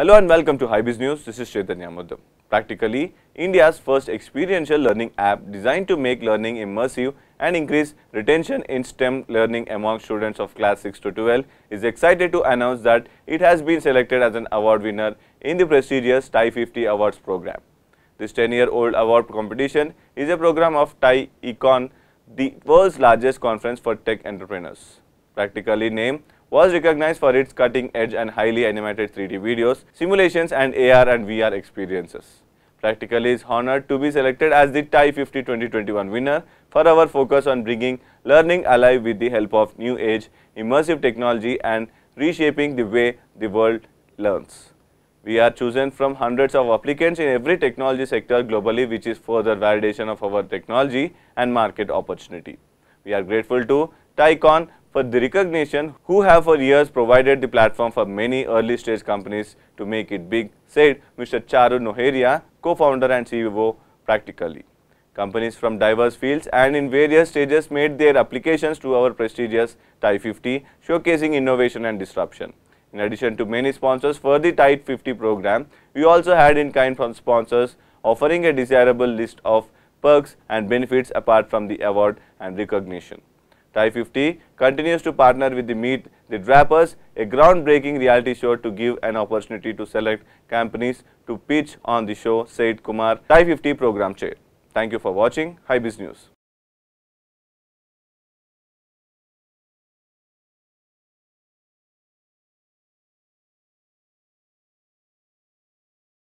Hello and welcome to HiBiz News. This is Chaitanya Muddam. Practically, India's first experiential learning app designed to make learning immersive and increase retention in STEM learning among students of class 6 to 12 is excited to announce that it has been selected as an award winner in the prestigious TAI 50 Awards program. This 10-year-old award competition is a program of TAI Econ, the world's largest conference for tech entrepreneurs. Practically named was recognized for its cutting-edge and highly animated 3D videos, simulations and AR and VR experiences. Practically is honored to be selected as the TIE 50 2021 winner for our focus on bringing learning alive with the help of new age immersive technology and reshaping the way the world learns. We are chosen from hundreds of applicants in every technology sector globally which is further validation of our technology and market opportunity. We are grateful to Tycon for the recognition who have for years provided the platform for many early stage companies to make it big, said Mr. Charu Noheria, co-founder and CEO practically. Companies from diverse fields and in various stages made their applications to our prestigious TI 50, showcasing innovation and disruption. In addition to many sponsors for the TI 50 program, we also had in-kind from sponsors offering a desirable list of perks and benefits apart from the award and recognition ty 50 continues to partner with the Meet the Drappers, a groundbreaking reality show to give an opportunity to select companies to pitch on the show, said Kumar, ty 50 program chair. Thank you for watching. Hi Biz News.